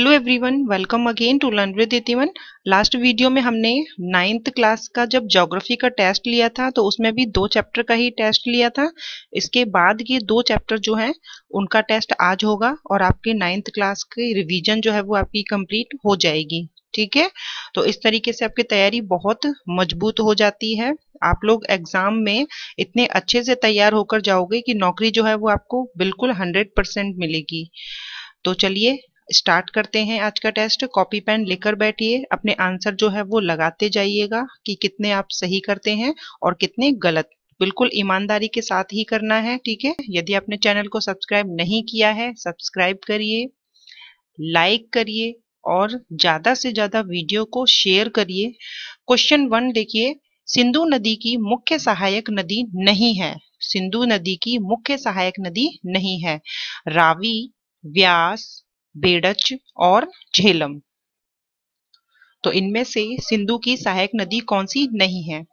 hello everyone welcome again to learn with इतिवन last video में हमने नाइन्थ क्लास का जब ज्योग्राफी का टेस्ट लिया था तो उसमें भी दो चैप्टर का ही टेस्ट लिया था इसके बाद ये दो चैप्टर जो हैं उनका टेस्ट आज होगा और आपके नाइन्थ क्लास की रिवीजन जो है वो आपकी कंप्लीट हो जाएगी ठीक है तो इस तरीके से आपकी तैयारी बहुत मजबूत हो जाती है आप लोग एग्जाम में इतने अच्छे से तैयार होकर जाओगे कि नौकरी जो है वो आपको बिल्कुल हंड्रेड परसेंट मिलेगी तो चलिए स्टार्ट करते हैं आज का टेस्ट कॉपी पेन लेकर बैठिए अपने आंसर जो है वो लगाते जाइएगा कि कितने आप सही करते हैं और कितने गलत बिल्कुल ईमानदारी के साथ ही करना है ठीक है यदि आपने चैनल को सब्सक्राइब नहीं किया है सब्सक्राइब करिए लाइक करिए और ज्यादा से ज्यादा वीडियो को शेयर करिए क्वेश्चन वन देखिए सिंधु नदी की मुख्य सहायक नदी नहीं है सिंधु नदी की मुख्य सहायक नदी नहीं है रावी व्यास बेड़च और झेलम तो इनमें से सिंधु की सहायक नदी कौन सी नहीं है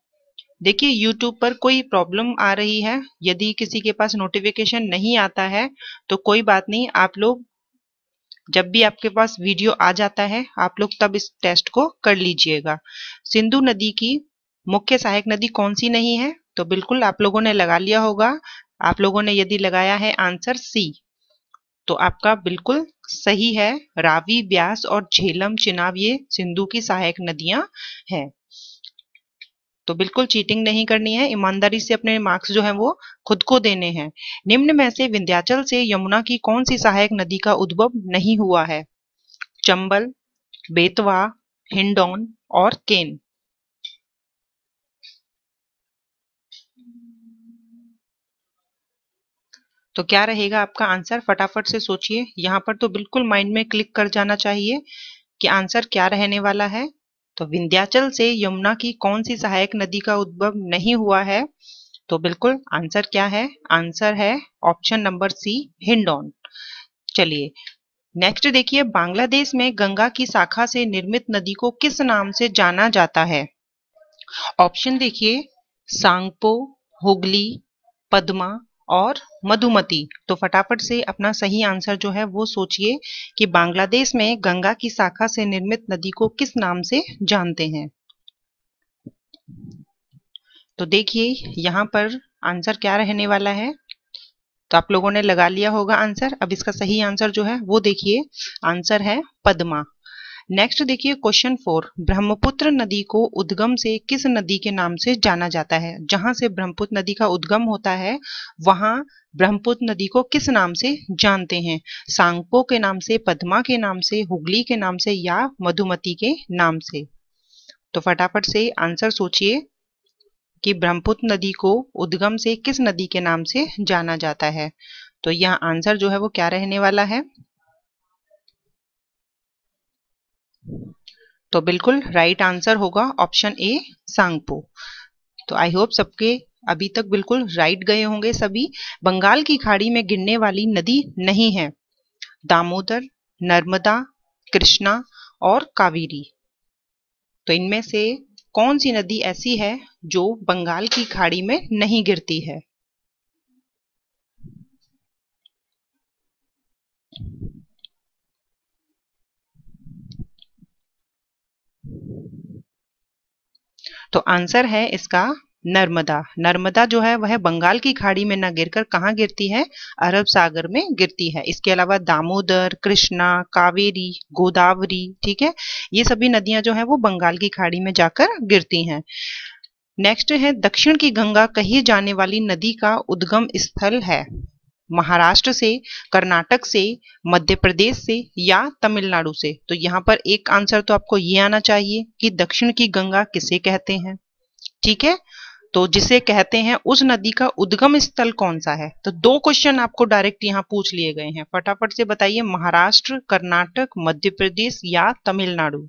देखिए YouTube पर कोई प्रॉब्लम आ रही है यदि किसी के पास नोटिफिकेशन नहीं आता है तो कोई बात नहीं आप लोग जब भी आपके पास वीडियो आ जाता है आप लोग तब इस टेस्ट को कर लीजिएगा सिंधु नदी की मुख्य सहायक नदी कौन सी नहीं है तो बिल्कुल आप लोगों ने लगा लिया होगा आप लोगों ने यदि लगाया है आंसर सी तो आपका बिल्कुल सही है रावी ब्यास और झेलम चिनाब ये सिंधु की सहायक नदियां हैं तो बिल्कुल चीटिंग नहीं करनी है ईमानदारी से अपने मार्क्स जो है वो खुद को देने हैं निम्न में से विंध्याचल से यमुना की कौन सी सहायक नदी का उद्भव नहीं हुआ है चंबल बेतवा हिंडौन और केन तो क्या रहेगा आपका आंसर फटाफट से सोचिए यहाँ पर तो बिल्कुल माइंड में क्लिक कर जाना चाहिए कि आंसर क्या रहने वाला है तो विंध्याचल से यमुना की कौन सी सहायक नदी का उद्भव नहीं हुआ है तो बिल्कुल आंसर क्या है आंसर है ऑप्शन नंबर सी हिंडोन चलिए नेक्स्ट देखिए बांग्लादेश में गंगा की शाखा से निर्मित नदी को किस नाम से जाना जाता है ऑप्शन देखिए सांगपो हुगली पद्मा और मधुमती तो फटाफट से अपना सही आंसर जो है वो सोचिए कि बांग्लादेश में गंगा की शाखा से निर्मित नदी को किस नाम से जानते हैं तो देखिए यहां पर आंसर क्या रहने वाला है तो आप लोगों ने लगा लिया होगा आंसर अब इसका सही आंसर जो है वो देखिए आंसर है पद्मा नेक्स्ट देखिए क्वेश्चन फोर ब्रह्मपुत्र नदी को उद्गम से किस नदी के नाम से जाना जाता है जहां से ब्रह्मपुत्र नदी का उद्गम होता है वहां ब्रह्मपुत्र नदी को किस नाम से जानते हैं सांगपो के नाम से पद्मा के नाम से हुगली के नाम से या मधुमती के नाम से तो फटाफट से आंसर सोचिए कि ब्रह्मपुत्र नदी को उद्गम से किस नदी के नाम से जाना जाता है तो यह आंसर जो है वो क्या रहने वाला है तो बिल्कुल राइट आंसर होगा ऑप्शन ए सांगपो तो आई होप सबके अभी तक बिल्कुल राइट गए होंगे सभी बंगाल की खाड़ी में गिरने वाली नदी नहीं है दामोदर नर्मदा कृष्णा और कावेरी तो इनमें से कौन सी नदी ऐसी है जो बंगाल की खाड़ी में नहीं गिरती है तो आंसर है इसका नर्मदा नर्मदा जो है वह बंगाल की खाड़ी में गिर गिरकर कहाँ गिरती है अरब सागर में गिरती है इसके अलावा दामोदर कृष्णा कावेरी गोदावरी ठीक है ये सभी नदियां जो है वो बंगाल की खाड़ी में जाकर गिरती हैं नेक्स्ट है दक्षिण की गंगा कही जाने वाली नदी का उद्गम स्थल है महाराष्ट्र से कर्नाटक से मध्य प्रदेश से या तमिलनाडु से तो यहाँ पर एक आंसर तो आपको ये आना चाहिए कि दक्षिण की गंगा किसे कहते हैं ठीक है तो जिसे कहते हैं उस नदी का उद्गम स्थल कौन सा है तो दो क्वेश्चन आपको डायरेक्ट यहाँ पूछ लिए गए हैं फटाफट से बताइए महाराष्ट्र कर्नाटक मध्य प्रदेश या तमिलनाडु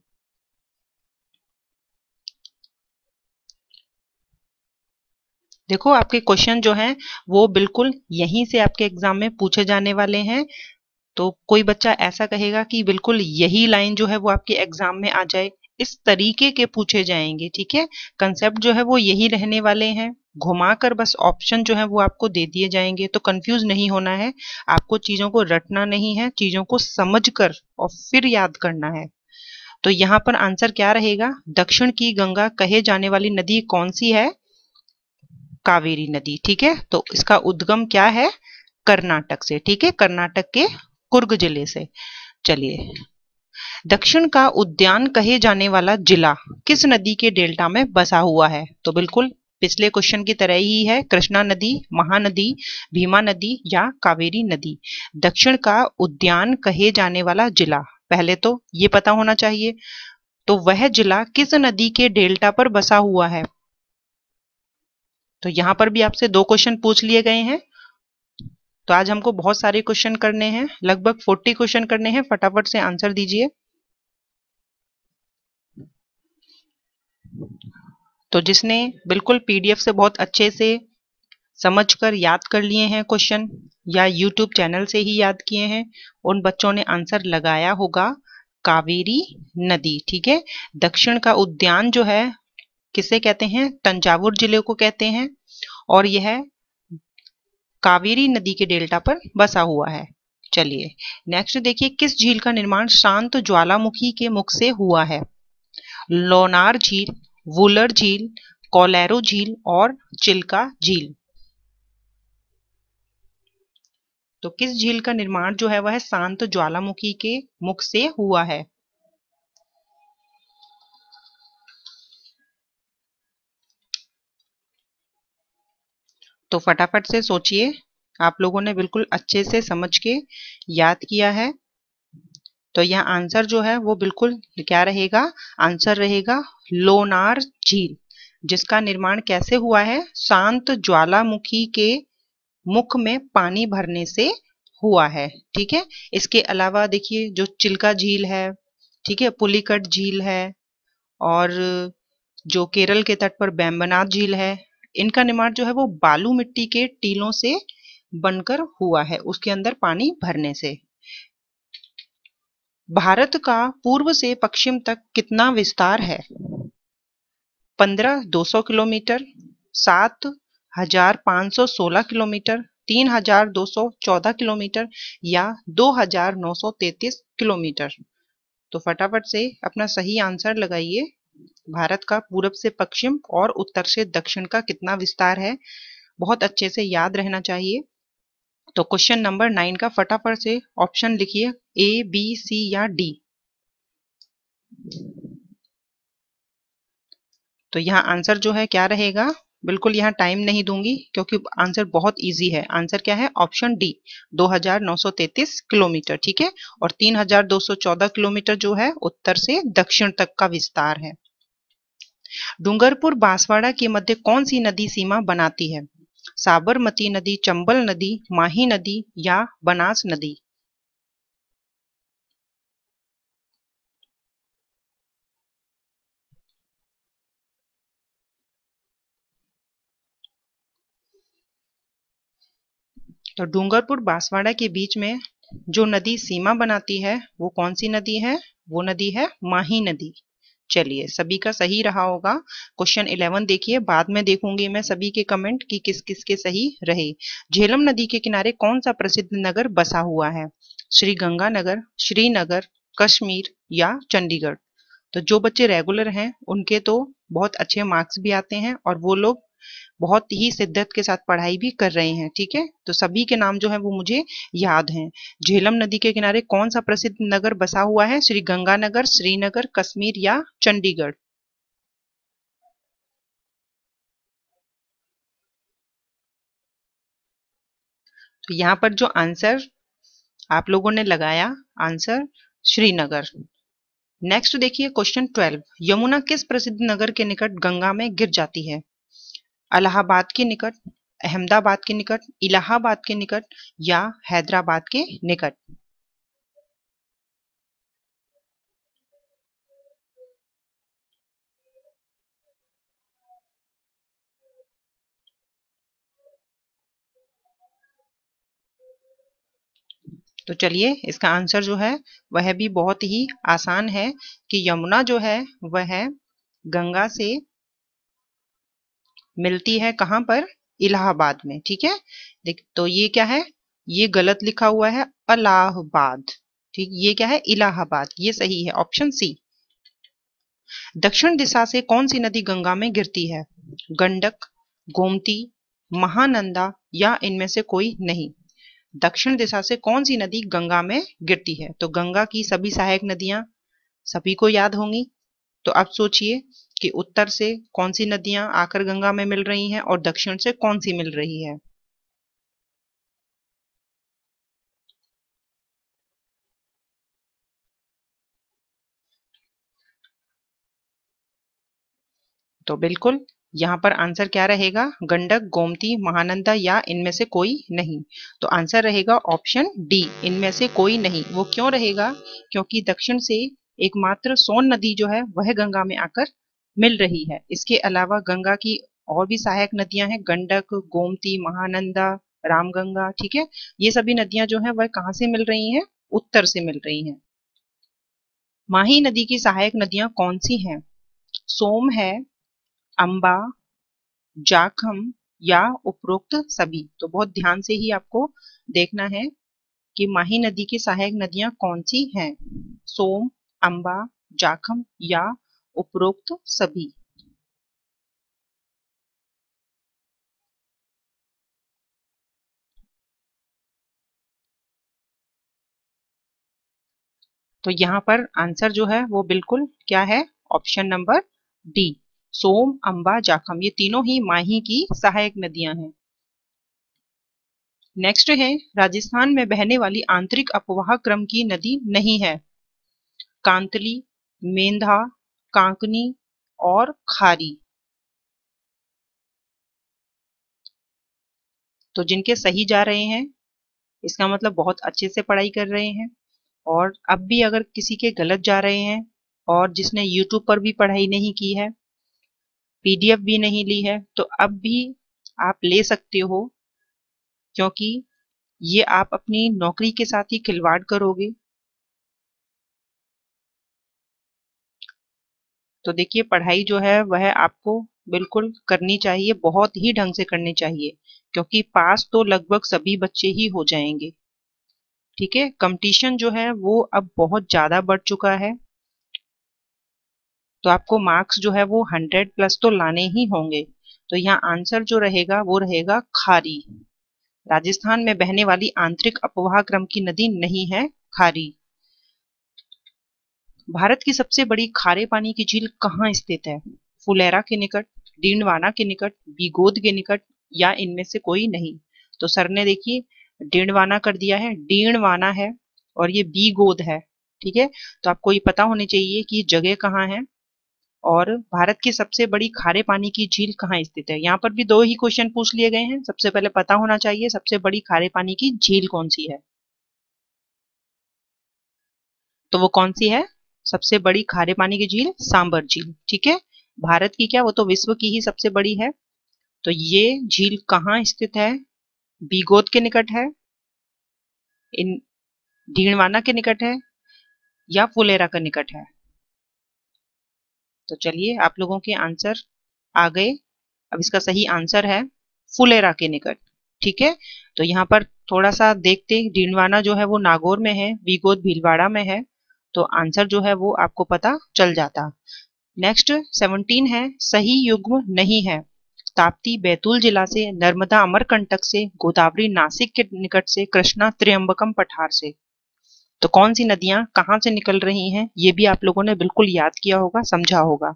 देखो आपके क्वेश्चन जो हैं वो बिल्कुल यहीं से आपके एग्जाम में पूछे जाने वाले हैं तो कोई बच्चा ऐसा कहेगा कि बिल्कुल यही लाइन जो है वो आपके एग्जाम में आ जाए इस तरीके के पूछे जाएंगे ठीक है कंसेप्ट जो है वो यही रहने वाले हैं घुमाकर बस ऑप्शन जो है वो आपको दे दिए जाएंगे तो कंफ्यूज नहीं होना है आपको चीजों को रटना नहीं है चीजों को समझ कर और फिर याद करना है तो यहाँ पर आंसर क्या रहेगा दक्षिण की गंगा कहे जाने वाली नदी कौन सी है कावेरी नदी ठीक है तो इसका उद्गम क्या है कर्नाटक से ठीक है कर्नाटक के कुर्ग जिले से चलिए दक्षिण का उद्यान कहे जाने वाला जिला किस नदी के डेल्टा में बसा हुआ है तो बिल्कुल पिछले क्वेश्चन की तरह ही है कृष्णा नदी महानदी भीमा नदी या कावेरी नदी दक्षिण का उद्यान कहे जाने वाला जिला पहले तो ये पता होना चाहिए तो वह जिला किस नदी के डेल्टा पर बसा हुआ है तो यहाँ पर भी आपसे दो क्वेश्चन पूछ लिए गए हैं तो आज हमको बहुत सारे क्वेश्चन करने हैं लगभग फोर्टी क्वेश्चन करने हैं फटाफट से आंसर दीजिए तो जिसने बिल्कुल पीडीएफ से बहुत अच्छे से समझकर याद कर लिए हैं क्वेश्चन या यूट्यूब चैनल से ही याद किए हैं उन बच्चों ने आंसर लगाया होगा कावेरी नदी ठीक है दक्षिण का उद्यान जो है किसे कहते हैं तंजावुर जिले को कहते हैं और यह कावेरी नदी के डेल्टा पर बसा हुआ है चलिए नेक्स्ट देखिए किस झील का निर्माण शांत ज्वालामुखी के मुख से हुआ है लोनार झील वुलर झील कोलेरो झील और चिल्का झील तो किस झील का निर्माण जो है वह शांत ज्वालामुखी के मुख से हुआ है तो फटाफट से सोचिए आप लोगों ने बिल्कुल अच्छे से समझ के याद किया है तो यह आंसर जो है वो बिल्कुल क्या रहेगा आंसर रहेगा लोनार झील जिसका निर्माण कैसे हुआ है शांत ज्वालामुखी के मुख में पानी भरने से हुआ है ठीक है इसके अलावा देखिए जो चिल्का झील है ठीक है पुलिकट झील है और जो केरल के तट पर बैम्बनाथ झील है इनका निर्माण जो है वो बालू मिट्टी के टीलों से बनकर हुआ है उसके अंदर पानी भरने से भारत का पूर्व से पश्चिम तक कितना विस्तार है पंद्रह दो सौ किलोमीटर सात हजार पांच सौ सोलह किलोमीटर तीन हजार दो सौ चौदह किलोमीटर या दो हजार नौ सौ तैतीस किलोमीटर तो फटाफट से अपना सही आंसर लगाइए भारत का पूरब से पश्चिम और उत्तर से दक्षिण का कितना विस्तार है बहुत अच्छे से याद रहना चाहिए तो क्वेश्चन नंबर नाइन का फटाफट से ऑप्शन लिखिए ए बी सी या डी तो यहाँ आंसर जो है क्या रहेगा बिल्कुल यहाँ टाइम नहीं दूंगी क्योंकि आंसर बहुत इजी है आंसर क्या है ऑप्शन डी 2933 किलोमीटर ठीक है और 3214 किलोमीटर जो है उत्तर से दक्षिण तक का विस्तार है डूंगरपुर बांसवाड़ा के मध्य कौन सी नदी सीमा बनाती है साबरमती नदी चंबल नदी माही नदी या बनास नदी तो डूंगरपुर बांसवाड़ा के बीच में जो नदी सीमा बनाती है वो कौन सी नदी है वो नदी है माही नदी चलिए सभी का सही रहा होगा क्वेश्चन इलेवन देखिए बाद में देखूंगी मैं सभी के कमेंट कि किस किस के सही रहे झेलम नदी के किनारे कौन सा प्रसिद्ध नगर बसा हुआ है श्री गंगानगर श्रीनगर कश्मीर या चंडीगढ़ तो जो बच्चे रेगुलर हैं उनके तो बहुत अच्छे मार्क्स भी आते हैं और वो लोग बहुत ही शिद्दत के साथ पढ़ाई भी कर रहे हैं ठीक है तो सभी के नाम जो है वो मुझे याद हैं झेलम नदी के किनारे कौन सा प्रसिद्ध नगर बसा हुआ है श्री गंगानगर श्रीनगर कश्मीर या चंडीगढ़ तो यहाँ पर जो आंसर आप लोगों ने लगाया आंसर श्रीनगर नेक्स्ट देखिए क्वेश्चन ट्वेल्व यमुना किस प्रसिद्ध नगर के निकट गंगा में गिर जाती है अलाहाबाद के निकट अहमदाबाद के निकट इलाहाबाद के निकट या हैदराबाद के निकट तो चलिए इसका आंसर जो है वह भी बहुत ही आसान है कि यमुना जो है वह गंगा से मिलती है कहां पर इलाहाबाद में ठीक है देख तो ये क्या है ये गलत लिखा हुआ है अलाहाबाद ठीक ये क्या है इलाहाबाद ये सही है ऑप्शन सी दक्षिण दिशा से कौन सी नदी गंगा में गिरती है गंडक गोमती महानंदा या इनमें से कोई नहीं दक्षिण दिशा से कौन सी नदी गंगा में गिरती है तो गंगा की सभी सहायक नदियां सभी को याद होंगी तो अब सोचिए कि उत्तर से कौन सी नदियां आकर गंगा में मिल रही हैं और दक्षिण से कौन सी मिल रही है तो बिल्कुल यहां पर आंसर क्या रहेगा गंडक गोमती महानंदा या इनमें से कोई नहीं तो आंसर रहेगा ऑप्शन डी इनमें से कोई नहीं वो क्यों रहेगा क्योंकि दक्षिण से एकमात्र सोन नदी जो है वह गंगा में आकर मिल रही है इसके अलावा गंगा की और भी सहायक नदियां हैं गंडक गोमती महानंदा रामगंगा ठीक है ये सभी नदियां जो है वह कहाँ से मिल रही हैं उत्तर से मिल रही हैं माही नदी की सहायक नदियां कौन सी हैं सोम है अंबा जाखम या उपरोक्त सभी तो बहुत ध्यान से ही आपको देखना है कि माही नदी की सहायक नदियां कौन सी हैं सोम अंबा जाखम या उपरोक्त सभी तो यहां पर आंसर जो है वो बिल्कुल क्या है option number D Som Amba Jakham ये तीनों ही माही की सहायक नदियां हैं नेक्स्ट है राजस्थान में बहने वाली आंतरिक अपवाह क्रम की नदी नहीं है कांतली मेंधा कांकनी और खारी तो जिनके सही जा रहे हैं इसका मतलब बहुत अच्छे से पढ़ाई कर रहे हैं और अब भी अगर किसी के गलत जा रहे हैं और जिसने YouTube पर भी पढ़ाई नहीं की है PDF भी नहीं ली है तो अब भी आप ले सकते हो क्योंकि ये आप अपनी नौकरी के साथ ही खिलवाड़ करोगे तो देखिए पढ़ाई जो है वह आपको बिल्कुल करनी चाहिए बहुत ही ढंग से करनी चाहिए क्योंकि पास तो लगभग सभी बच्चे ही हो जाएंगे ठीक है कंपटीशन जो है वो अब बहुत ज़्यादा बढ़ चुका है तो आपको मार्क्स जो है वो हंड्रेड प्लस तो लाने ही होंगे तो यहाँ आंसर जो रहेगा वो रहेगा खारी राजस्थान में बहने वाली आंतरिक अपवाह क्रम की नदी नहीं है खारी भारत की सबसे बड़ी खारे पानी की झील कहाँ स्थित है फुलेरा के निकट डिंडवाना के निकट बीगोद के निकट या इनमें से कोई नहीं तो सर ने देखिए डिंडवाना कर दिया है डीणवाना है और ये बीगोद है ठीक है तो आपको ये पता होने चाहिए कि जगह कहाँ है और भारत की सबसे बड़ी खारे पानी की झील कहाँ स्थित है यहाँ पर भी दो ही क्वेश्चन पूछ लिए गए हैं सबसे पहले पता होना चाहिए सबसे बड़ी खारे पानी की झील कौन सी है तो वो कौन सी है सबसे बड़ी खारे पानी की झील सांबर झील ठीक है भारत की क्या वो तो विश्व की ही सबसे बड़ी है तो ये झील कहाँ स्थित है बीगोद के निकट है इन ढीणवाना के निकट है या फुलेरा के निकट है तो चलिए आप लोगों के आंसर आ गए अब इसका सही आंसर है फुलेरा के निकट ठीक है तो यहाँ पर थोड़ा सा देखते ढीणवाना जो है वो नागौर में है बीगोद भीलवाड़ा में है तो आंसर जो है वो आपको पता चल जाता नेक्स्ट सेवनटीन है सही युग्म नहीं है ताप्ती बैतूल जिला से नर्मदा अमरकंटक से गोदावरी नासिक के निकट से कृष्णा त्रियम्बकम पठार से तो कौन सी नदियां कहाँ से निकल रही हैं ये भी आप लोगों ने बिल्कुल याद किया होगा समझा होगा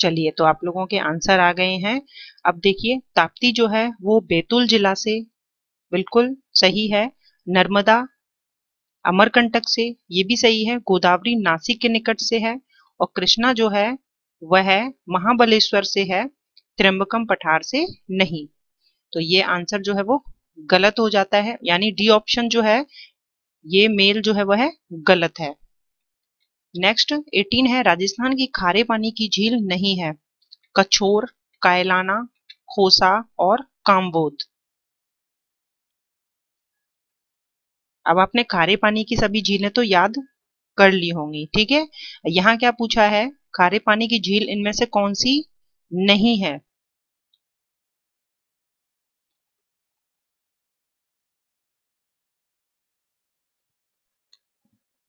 चलिए तो आप लोगों के आंसर आ गए हैं अब देखिए ताप्ती जो है वो बैतूल जिला से बिल्कुल सही है नर्मदा अमरकंटक से ये भी सही है गोदावरी नासिक के निकट से है और कृष्णा जो है वह महाबलेश्वर से है त्र्यंबकम पठार से नहीं तो ये आंसर जो है वो गलत हो जाता है यानी डी ऑप्शन जो है ये मेल जो है वह गलत है नेक्स्ट एटीन है राजस्थान की खारे पानी की झील नहीं है कछोर कायलाना खोसा और कामबोध अब आपने खारे पानी की सभी झीलें तो याद कर ली होंगी ठीक है यहाँ क्या पूछा है खारे पानी की झील इनमें से कौन सी नहीं है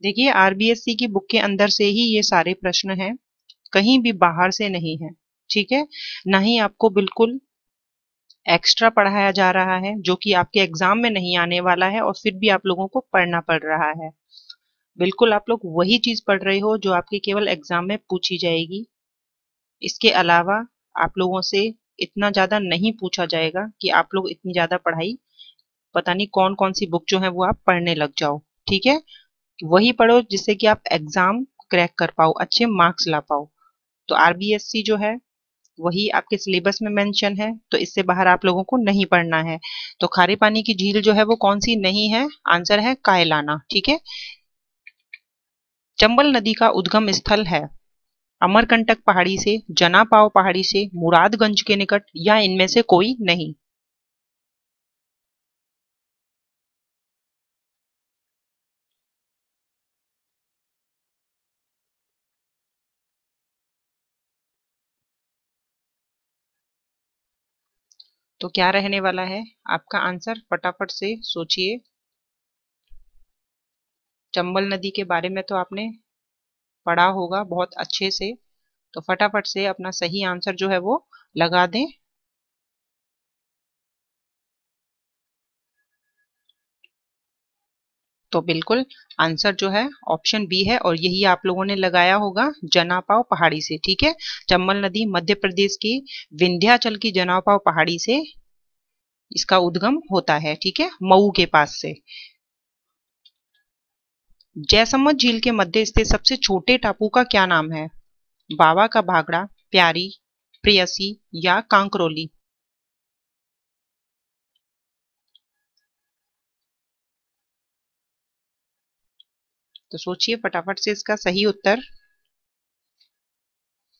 देखिए आरबीएससी की बुक के अंदर से ही ये सारे प्रश्न हैं कहीं भी बाहर से नहीं है ठीक है ना ही आपको बिल्कुल एक्स्ट्रा पढ़ाया जा रहा है जो कि आपके एग्जाम में नहीं आने वाला है और फिर भी आप लोगों को पढ़ना पड़ रहा है बिल्कुल आप लोग वही चीज पढ़ रहे हो जो आपके केवल एग्जाम में पूछी जाएगी इसके अलावा आप लोगों से इतना ज्यादा नहीं पूछा जाएगा कि आप लोग इतनी ज्यादा पढ़ाई पता नहीं कौन कौन सी बुक जो है वो आप पढ़ने लग जाओ ठीक है वही पढ़ो जिससे कि आप एग्ज़ाम क्रैक कर पाओ अच्छे मार्क्स ला पाओ तो आरबीएससी जो है वही आपके सिलेबस में मेंशन है तो इससे बाहर आप लोगों को नहीं पढ़ना है तो खारे पानी की झील जो है वो कौन सी नहीं है आंसर है कायलाना ठीक है चंबल नदी का उद्गम स्थल है अमरकंटक पहाड़ी से जनापाव पहाड़ी से मुरादगंज के निकट या इनमें से कोई नहीं तो क्या रहने वाला है आपका आंसर फटाफट से सोचिए चंबल नदी के बारे में तो आपने पढ़ा होगा बहुत अच्छे से तो फटाफट से अपना सही आंसर जो है वो लगा दें तो बिल्कुल आंसर जो है ऑप्शन बी है और यही आप लोगों ने लगाया होगा जनापाव पहाड़ी से ठीक है चम्बल नदी मध्य प्रदेश की विंध्याचल की जनापाव पहाड़ी से इसका उद्गम होता है ठीक है मऊ के पास से जयसमत झील के मध्य स्थित सबसे छोटे टापू का क्या नाम है बाबा का भागड़ा प्यारी प्रियसी या कांकरोली तो सोचिए फटाफट से इसका सही उत्तर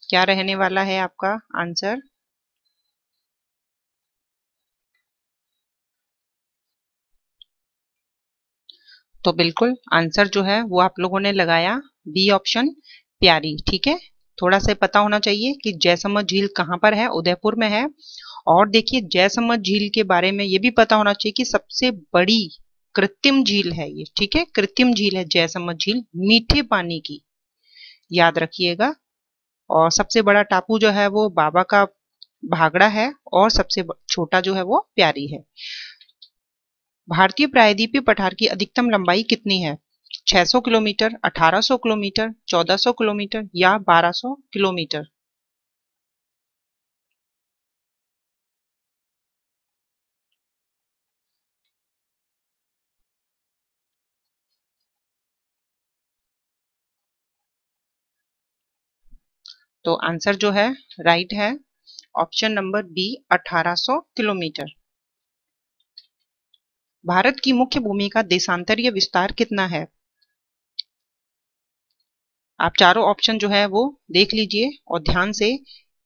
क्या रहने वाला है आपका आंसर तो बिल्कुल आंसर जो है वो आप लोगों ने लगाया बी ऑप्शन प्यारी ठीक है थोड़ा सा पता होना चाहिए कि जयसमझ झील कहाँ पर है उदयपुर में है और देखिए जयसमझ झील के बारे में ये भी पता होना चाहिए कि सबसे बड़ी कृत्रिम झील है ये ठीक है कृत्रिम झील है जयसम्मत झील मीठे पानी की याद रखिएगा और सबसे बड़ा टापू जो है वो बाबा का भागड़ा है और सबसे छोटा जो है वो प्यारी है भारतीय प्रायद्वीपीय पठार की अधिकतम लंबाई कितनी है 600 किलोमीटर 1800 किलोमीटर 1400 किलोमीटर या 1200 किलोमीटर तो आंसर जो है राइट है ऑप्शन नंबर बी 1800 किलोमीटर भारत की मुख्य भूमि का देशांतरीय विस्तार कितना है आप चारों ऑप्शन जो है वो देख लीजिए और ध्यान से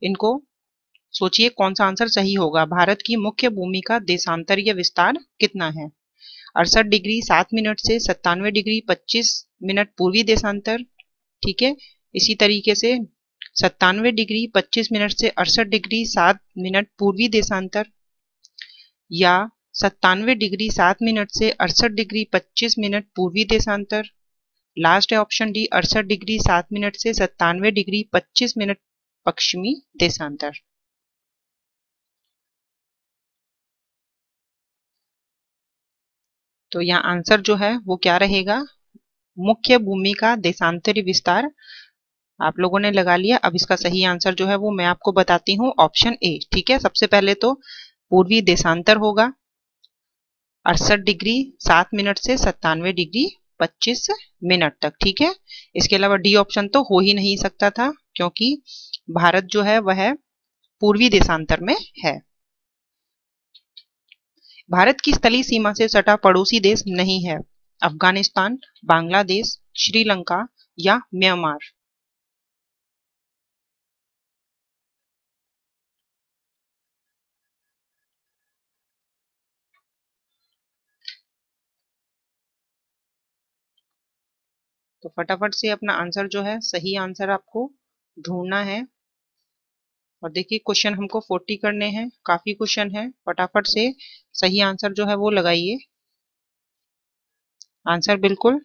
इनको सोचिए कौन सा आंसर सही होगा भारत की मुख्य भूमि का देशांतरीय विस्तार कितना है अड़सठ डिग्री सात मिनट से सत्तानवे डिग्री पच्चीस मिनट पूर्वी देशांतर ठीक है इसी तरीके से सत्तानवे डिग्री 25 मिनट से अड़सठ डिग्री सात मिनट पूर्वी देशांतर या सत्तानवे डिग्री 7 मिनट से अड़सठ डिग्री 25 मिनट पूर्वी देशांतर लास्ट है ऑप्शन डी अड़सठ डिग्री सात मिनट से सत्तानवे डिग्री 25 मिनट पश्चिमी देशांतर तो यहाँ आंसर जो है वो क्या रहेगा मुख्य भूमि का देशांतरी विस्तार आप लोगों ने लगा लिया अब इसका सही आंसर जो है वो मैं आपको बताती हूँ ऑप्शन ए ठीक है सबसे पहले तो पूर्वी देशांतर होगा अड़सठ डिग्री सात मिनट से सत्तानवे डिग्री पच्चीस मिनट तक ठीक है इसके अलावा डी ऑप्शन तो हो ही नहीं सकता था क्योंकि भारत जो है वह पूर्वी देशांतर में है भारत की स्थलीय सीमा से सटा पड़ोसी देश नहीं है अफगानिस्तान बांग्लादेश श्रीलंका या म्यांमार तो फटाफट से अपना आंसर जो है सही आंसर आपको ढूंढना है और देखिए क्वेश्चन हमको फोर्टी करने हैं काफी क्वेश्चन है फटाफट से सही आंसर जो है वो लगाइए आंसर बिल्कुल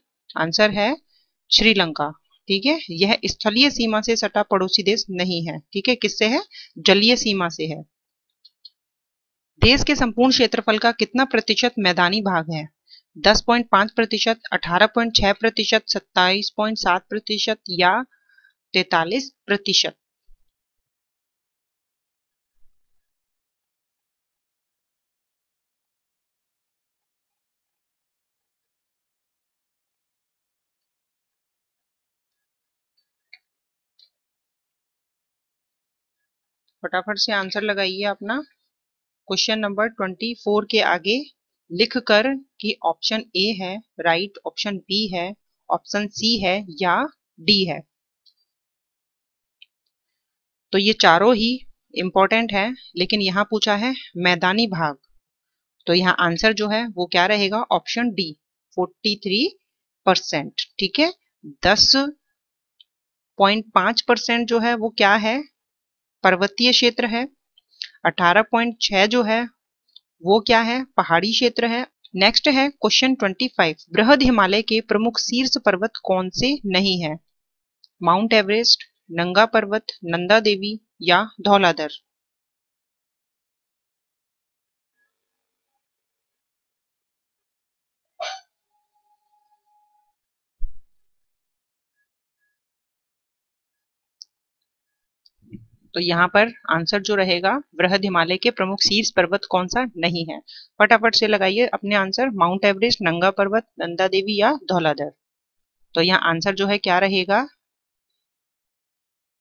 आंसर है श्रीलंका ठीक है यह स्थलीय सीमा से सटा पड़ोसी देश नहीं है ठीक है किससे है जलीय सीमा से है देश के संपूर्ण क्षेत्रफल का कितना प्रतिशत मैदानी भाग है दस पॉइंट पाँच प्रतिशत अठारह पॉइंट छः प्रतिशत सत्ताईस पॉइंट सात प्रतिशत या तैतालीस प्रतिशत फटाफट से आंसर लगाइए अपना क्वेश्चन नंबर ट्वेंटी फोर के आगे लिख कर कि ऑप्शन ए है राइट ऑप्शन बी है ऑप्शन सी है या डी है तो ये चारों ही इंपॉर्टेंट है लेकिन यहां पूछा है मैदानी भाग तो यहां आंसर जो है वो क्या रहेगा ऑप्शन डी 43 परसेंट ठीक है दस पॉइंट पांच परसेंट जो है वो क्या है पर्वतीय क्षेत्र है 18.6 जो है वो क्या है पहाड़ी क्षेत्र है नेक्स्ट है क्वेश्चन 25 बृहद हिमालय के प्रमुख शीर्ष पर्वत कौन से नहीं है माउंट एवरेस्ट नंगा पर्वत नंदा देवी या धौलाधर तो यहाँ पर आंसर जो रहेगा बृहद हिमालय के प्रमुख शीर्ष पर्वत कौन सा नहीं है फटाफट से लगाइए अपने आंसर माउंट एवरेस्ट नंगा पर्वत नंदा देवी या धौलाधर तो यहाँ आंसर जो है क्या रहेगा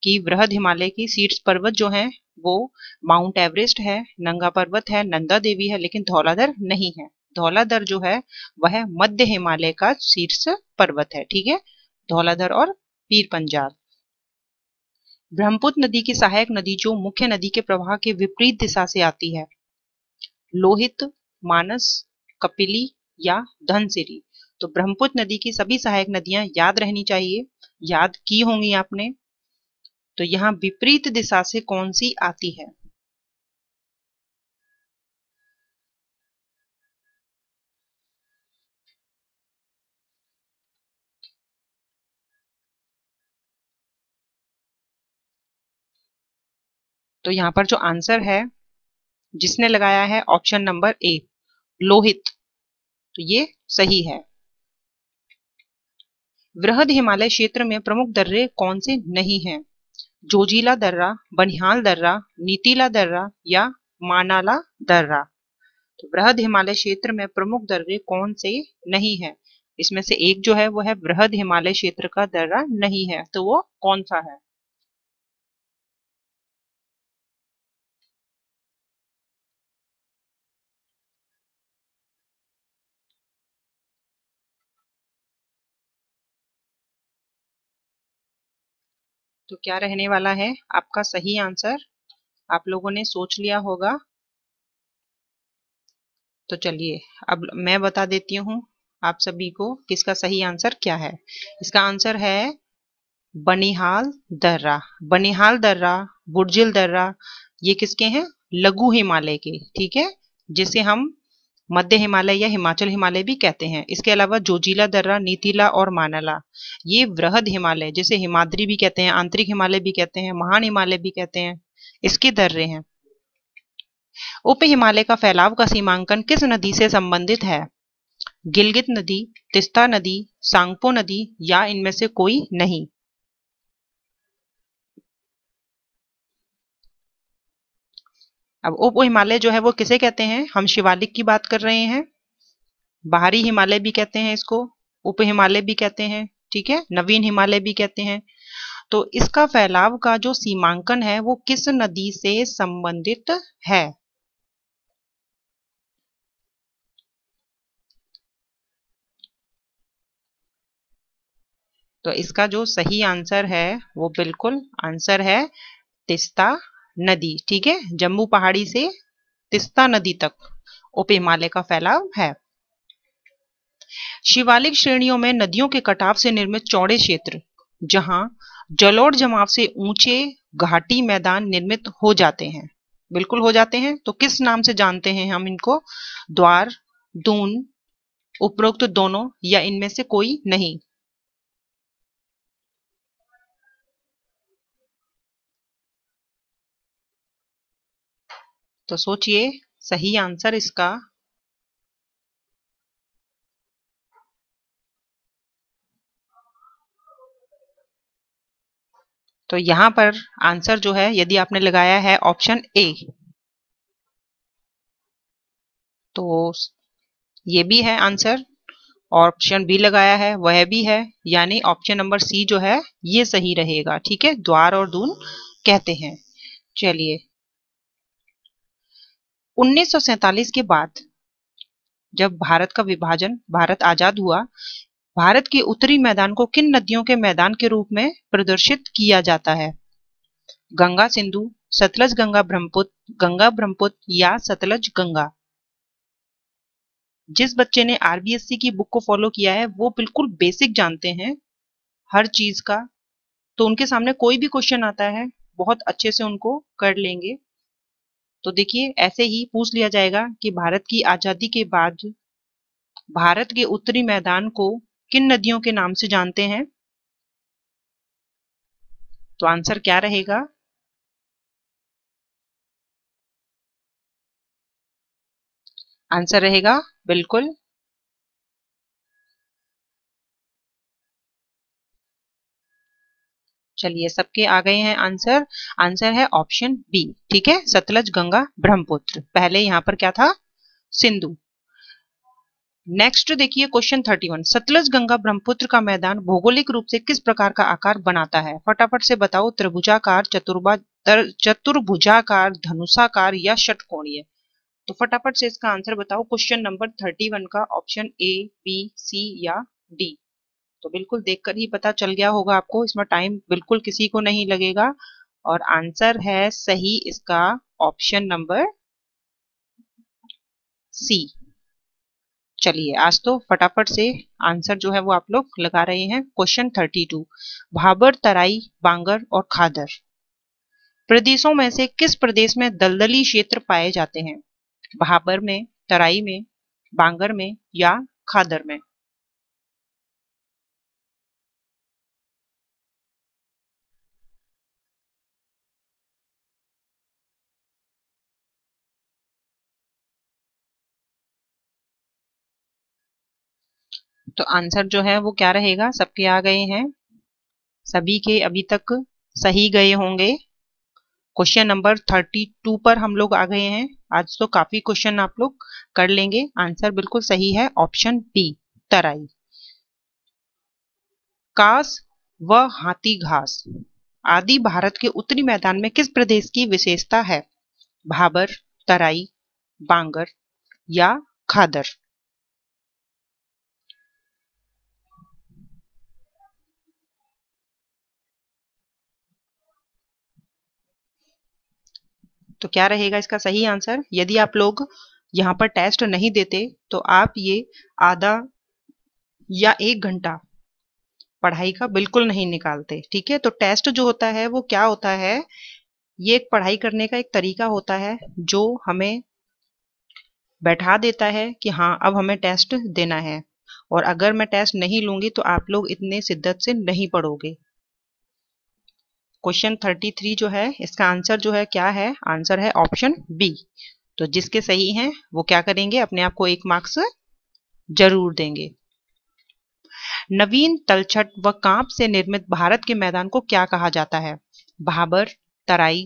कि वृहद हिमालय की शीर्ष पर्वत जो है वो माउंट एवरेस्ट है नंगा पर्वत है नंदा देवी है लेकिन धौलाधर नहीं है धौलाधर जो है वह मध्य हिमालय का शीर्ष पर्वत है ठीक है धौलाधर और पीर पंजाब ब्रह्मपुत्र नदी की सहायक नदी जो मुख्य नदी के प्रवाह के विपरीत दिशा से आती है लोहित मानस कपिली या धनसिरी तो ब्रह्मपुत्र नदी की सभी सहायक नदियां याद रहनी चाहिए याद की होंगी आपने तो यहाँ विपरीत दिशा से कौन सी आती है तो यहाँ पर जो आंसर है जिसने लगाया है ऑप्शन नंबर ए लोहित तो ये सही है वृहद हिमालय क्षेत्र में प्रमुख दर्रे कौन से नहीं हैं जोजीला दर्रा बनिहाल दर्रा नीतिला दर्रा या मानाला दर्रा तो वृहद हिमालय क्षेत्र में प्रमुख दर्रे कौन से नहीं है इसमें से एक जो है वो है वृहद हिमालय क्षेत्र का दर्रा नहीं है तो वो कौन सा है तो क्या रहने वाला है आपका सही आंसर आप लोगों ने सोच लिया होगा तो चलिए अब मैं बता देती हूँ आप सभी को किसका सही आंसर क्या है इसका आंसर है बनिहाल दर्रा बनिहाल दर्रा बुर्जिल दर्रा ये किसके हैं लघु हिमालय के ठीक है जिसे हम मध्य हिमालय या हिमाचल हिमालय भी कहते हैं इसके अलावा जोजीला दर्रा नीतिला और मानला ये वृहद हिमालय जिसे हिमाद्री भी कहते हैं आंतरिक हिमालय भी कहते हैं महान हिमालय भी कहते हैं इसके दर्रे हैं उप हिमालय का फैलाव का सीमांकन किस नदी से संबंधित है गिलगित नदी तिस्ता नदी सांगपो नदी या इनमें से कोई नहीं अब उप हिमालय जो है वो किसे कहते हैं हम शिवालिक की बात कर रहे हैं बाहरी हिमालय भी कहते हैं इसको उप हिमालय भी कहते हैं ठीक है नवीन हिमालय भी कहते हैं तो इसका फैलाव का जो सीमांकन है वो किस नदी से संबंधित है तो इसका जो सही आंसर है वो बिल्कुल आंसर है तिस्ता नदी ठीक है जम्मू पहाड़ी से तिस्ता नदी तक उप हिमालय का फैलाव है शिवालिक श्रेणियों में नदियों के कटाव से निर्मित चौड़े क्षेत्र जहां जलोड़ जमाव से ऊंचे घाटी मैदान निर्मित हो जाते हैं बिल्कुल हो जाते हैं तो किस नाम से जानते हैं हम इनको द्वार दून उपरोक्त दोनों या इनमें से कोई नहीं तो सोचिए सही आंसर इसका तो यहां पर आंसर जो है यदि आपने लगाया है ऑप्शन ए तो ये भी है आंसर और ऑप्शन बी लगाया है वह भी है यानी ऑप्शन नंबर सी जो है ये सही रहेगा ठीक है द्वार और दून कहते हैं चलिए 1947 के बाद जब भारत का विभाजन भारत आजाद हुआ भारत के उत्तरी मैदान को किन नदियों के मैदान के रूप में प्रदर्शित किया जाता है गंगा सिंधु सतलज गंगा ब्रह्मपुत्र गंगा ब्रह्मपुत्र या सतलज गंगा जिस बच्चे ने आरबीएससी की बुक को फॉलो किया है वो बिल्कुल बेसिक जानते हैं हर चीज का तो उनके सामने कोई भी क्वेश्चन आता है बहुत अच्छे से उनको कर लेंगे तो देखिए ऐसे ही पूछ लिया जाएगा कि भारत की आजादी के बाद भारत के उत्तरी मैदान को किन नदियों के नाम से जानते हैं तो आंसर क्या रहेगा आंसर रहेगा बिल्कुल चलिए सबके आ गए हैं आंसर आंसर है ऑप्शन बी ठीक है सतलज गंगा ब्रह्मपुत्र पहले यहां पर क्या था सिंधु नेक्स्ट देखिए क्वेश्चन 31 सतलज गंगा ब्रह्मपुत्र का मैदान भौगोलिक रूप से किस प्रकार का आकार बनाता है फटाफट से बताओ त्रिभुजाकार चतुर्भा चतुर्भुजाकार धनुषाकार या षटकोणीय तो फटाफट से इसका आंसर बताओ क्वेश्चन नंबर 31 का ऑप्शन ए बी सी या डी तो बिल्कुल देखकर ही पता चल गया होगा आपको इसमें टाइम बिल्कुल किसी को नहीं लगेगा और आंसर है सही इसका ऑप्शन नंबर सी चलिए आज तो फटाफट से आंसर जो है वो आप लोग लगा रहे हैं question thirty two Bhabar Terai Bangar और खादर प्रदेशों में से किस प्रदेश में दलदली क्षेत्र पाए जाते हैं भाबर में तराई में बांगर में या खादर में तो आंसर जो है वो क्या रहेगा सबके आ गए हैं सभी के अभी तक सही गए होंगे क्वेश्चन नंबर थर्टी टू पर हम लोग आ गए हैं आज तो काफी क्वेश्चन आप लोग कर लेंगे आंसर बिल्कुल सही है ऑप्शन बी तराई कास व हाथी घास आदि भारत के उत्तरी मैदान में किस प्रदेश की विशेषता है भाबर तराई बांगर या खादर तो क्या रहेगा इसका सही आंसर यदि आप लोग यहाँ पर टेस्ट नहीं देते तो आप ये आधा या एक घंटा पढ़ाई का बिल्कुल नहीं निकालते ठीक है तो टेस्ट जो होता है वो क्या होता है ये एक पढ़ाई करने का एक तरीका होता है जो हमें बैठा देता है कि हाँ अब हमें टेस्ट देना है और अगर मैं टेस्ट नहीं लूंगी तो आप लोग इतने शिद्दत से नहीं पढ़ोगे क्वेश्चन 33 जो है इसका आंसर जो है क्या है आंसर है ऑप्शन बी तो जिसके सही हैं वो क्या करेंगे अपने आप को एक मार्क्स जरूर देंगे नवीन तलछट व कांप से निर्मित भारत के मैदान को क्या कहा जाता है भाबर तराई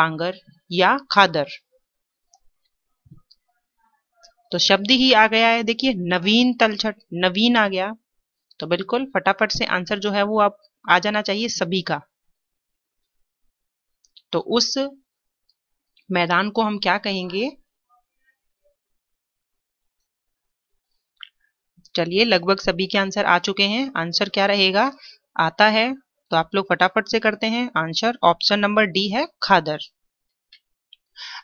बांगर या खादर तो शब्द ही आ गया है देखिए नवीन तलछट नवीन आ गया तो बिल्कुल फटाफट से आंसर जो है वो आप आ जाना चाहिए सभी का तो उस मैदान को हम क्या कहेंगे चलिए लगभग सभी के आंसर आ चुके हैं आंसर क्या रहेगा आता है तो आप लोग फटाफट से करते हैं आंसर ऑप्शन नंबर डी है खादर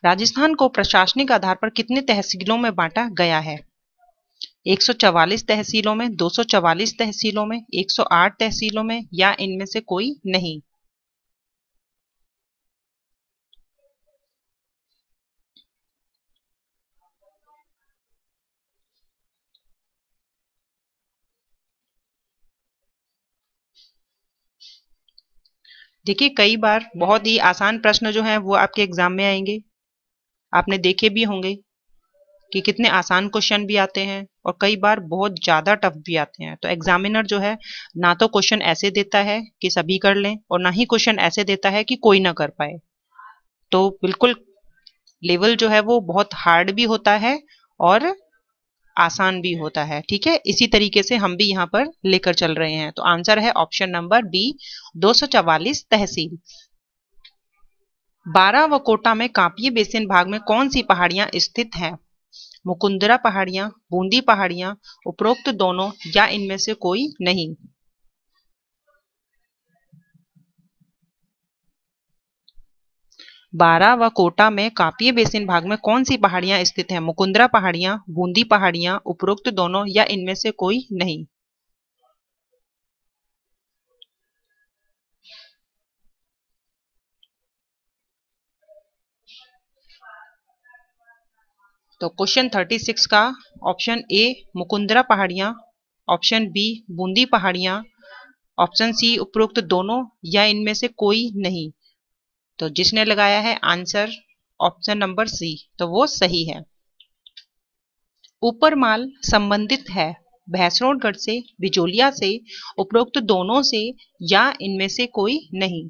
राजस्थान को प्रशासनिक आधार पर कितने तहसीलों में बांटा गया है 144 तहसीलों में 244 तहसीलों में 108 तहसीलों में या इनमें से कोई नहीं देखिए कई बार बहुत ही आसान प्रश्न जो हैं वो आपके एग्जाम में आएंगे आपने देखे भी होंगे कि कितने आसान क्वेश्चन भी आते हैं और कई बार बहुत ज़्यादा टफ भी आते हैं तो एग्जामिनर जो है ना तो क्वेश्चन ऐसे देता है कि सभी कर लें और ना ही क्वेश्चन ऐसे देता है कि कोई ना कर पाए तो बिल्कुल लेवल जो है वो बहुत हार्ड भी होता है और आसान भी होता है ठीक है इसी तरीके से हम भी यहाँ पर लेकर चल रहे हैं तो आंसर है ऑप्शन नंबर बी दो तहसील बारह व कोटा में कापिय बेसिन भाग में कौन सी पहाड़ियां स्थित हैं मुकुंदरा पहाड़ियां बूंदी पहाड़ियां उपरोक्त दोनों या इनमें से कोई नहीं बारा व कोटा में कापीय बेसिन भाग में कौन सी पहाड़ियां स्थित हैं मुकुंदरा पहाड़ियां बूंदी पहाड़ियां उपरोक्त दोनों या इनमें से कोई नहीं तो क्वेश्चन 36 का ऑप्शन ए मुकुंदरा पहाड़ियां ऑप्शन बी बूंदी पहाड़ियां ऑप्शन सी उपरोक्त दोनों या इनमें से कोई नहीं तो जिसने लगाया है आंसर ऑप्शन नंबर सी तो वो सही है ऊपर माल संबंधित है भैंसरोडगढ़ से बिजोलिया से उपरोक्त दोनों से या इनमें से कोई नहीं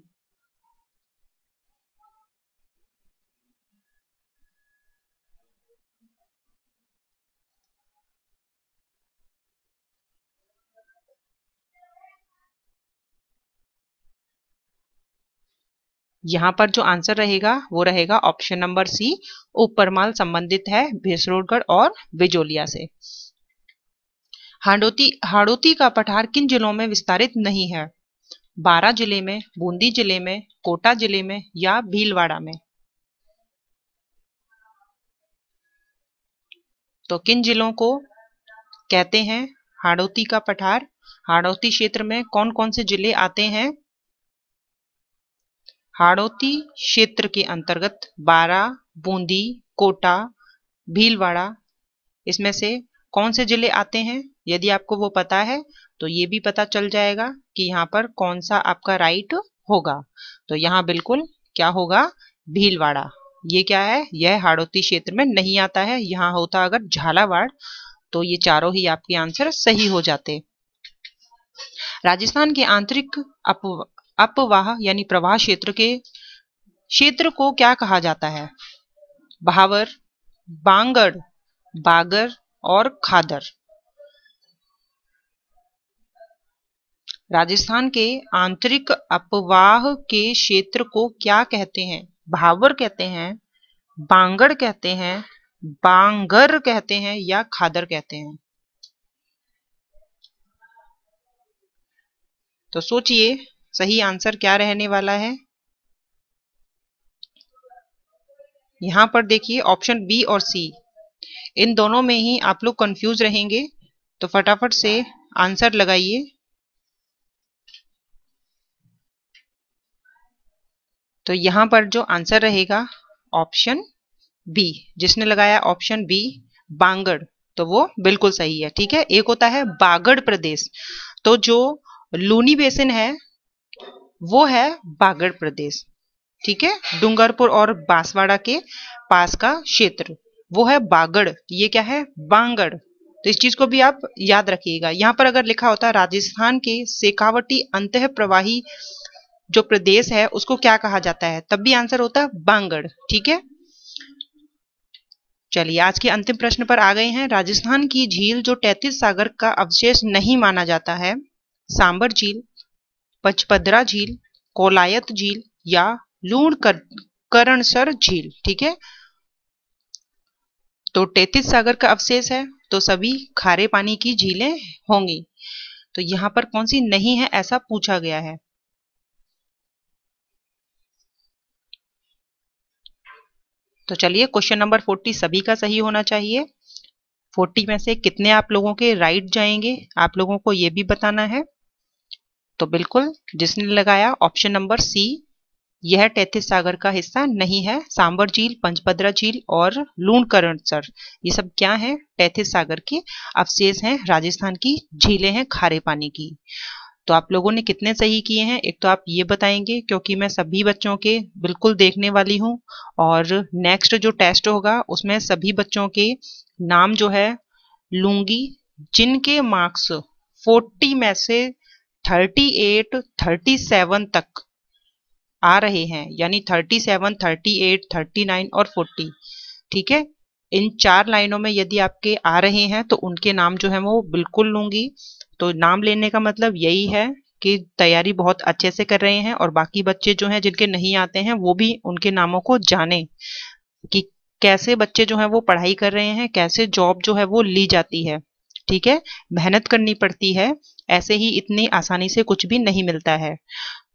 यहाँ पर जो आंसर रहेगा वो रहेगा ऑप्शन नंबर सी उपरमाल संबंधित है भेसरोडगढ़ और बिजोलिया से हाडोती हाड़ोती का पठार किन जिलों में विस्तारित नहीं है बारह जिले में बूंदी जिले में कोटा जिले में या भीलवाड़ा में तो किन जिलों को कहते हैं हाड़ौती का पठार हाड़ौती क्षेत्र में कौन कौन से जिले आते हैं हाड़ौती क्षेत्र के अंतर्गत बारा बूंदी कोटा भीलवाड़ा इसमें से कौन से जिले आते हैं यदि आपको वो पता है तो ये भी पता चल जाएगा कि यहाँ पर कौन सा आपका राइट होगा तो यहाँ बिल्कुल क्या होगा भीलवाड़ा ये क्या है यह हाड़ौती क्षेत्र में नहीं आता है यहाँ होता अगर झालावाड़ तो ये चारों ही आपके आंसर सही हो जाते राजस्थान के आंतरिक अप अपवाह यानी प्रवाह क्षेत्र के क्षेत्र को क्या कहा जाता है बहावर बांगड़ बागर और खादर राजस्थान के आंतरिक अपवाह के क्षेत्र को क्या कहते हैं भावर कहते हैं बांगड़ कहते हैं बांगर कहते हैं या खादर कहते हैं तो सोचिए सही आंसर क्या रहने वाला है यहां पर देखिए ऑप्शन बी और सी इन दोनों में ही आप लोग कंफ्यूज रहेंगे तो फटाफट से आंसर लगाइए तो यहां पर जो आंसर रहेगा ऑप्शन बी जिसने लगाया ऑप्शन बी बांगड़ तो वो बिल्कुल सही है ठीक है एक होता है बागड़ प्रदेश तो जो लूनी बेसिन है वो है बागड़ प्रदेश ठीक है डूंगरपुर और बांसवाड़ा के पास का क्षेत्र वो है बागड़ ये क्या है बांगड़ तो इस चीज को भी आप याद रखिएगा यहाँ पर अगर लिखा होता राजस्थान के शेखावटी अंत प्रवाही जो प्रदेश है उसको क्या कहा जाता है तब भी आंसर होता है बांगड़ ठीक है चलिए आज के अंतिम प्रश्न पर आ गए हैं राजस्थान की झील जो टैथिस सागर का अवशेष नहीं माना जाता है सांबर झील पचपदरा झील कोलायत झील या लूण कर, करणसर झील ठीक है तो टेतिस सागर का अवशेष है तो सभी खारे पानी की झीलें होंगी तो यहां पर कौन सी नहीं है ऐसा पूछा गया है तो चलिए क्वेश्चन नंबर फोर्टी सभी का सही होना चाहिए फोर्टी में से कितने आप लोगों के राइट जाएंगे आप लोगों को यह भी बताना है तो बिल्कुल जिसने लगाया ऑप्शन नंबर सी यह टैथिस सागर का हिस्सा नहीं है सांबर झील पंचभद्रा झील और लूणकरण सर ये सब क्या है टैथिस सागर के अवशेष हैं राजस्थान की झीलें हैं खारे पानी की तो आप लोगों ने कितने सही किए हैं एक तो आप ये बताएंगे क्योंकि मैं सभी बच्चों के बिल्कुल देखने वाली हूँ और नेक्स्ट जो टेस्ट होगा उसमें सभी बच्चों के नाम जो है लूंगी जिनके मार्क्स 40 में से 38, 37 तक आ रहे हैं यानी 37, 38, 39 और 40 ठीक है इन चार लाइनों में यदि आपके आ रहे हैं तो उनके नाम जो है वो बिल्कुल लूंगी तो नाम लेने का मतलब यही है कि तैयारी बहुत अच्छे से कर रहे हैं और बाकी बच्चे जो हैं जिनके नहीं आते हैं वो भी उनके नामों को जाने कि कैसे बच्चे जो हैं वो पढ़ाई कर रहे हैं कैसे जॉब जो है वो ली जाती है ठीक है मेहनत करनी पड़ती है ऐसे ही इतनी आसानी से कुछ भी नहीं मिलता है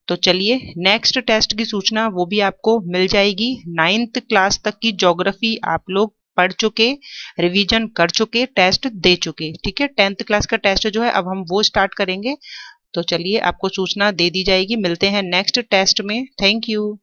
तो चलिए नेक्स्ट टेस्ट की सूचना वो भी आपको मिल जाएगी नाइन्थ क्लास तक की जोग्राफी आप लोग पढ़ चुके रिवीजन कर चुके टेस्ट दे चुके ठीक है टेंथ क्लास का टेस्ट जो है अब हम वो स्टार्ट करेंगे तो चलिए आपको सूचना दे दी जाएगी मिलते हैं नेक्स्ट टेस्ट में थैंक यू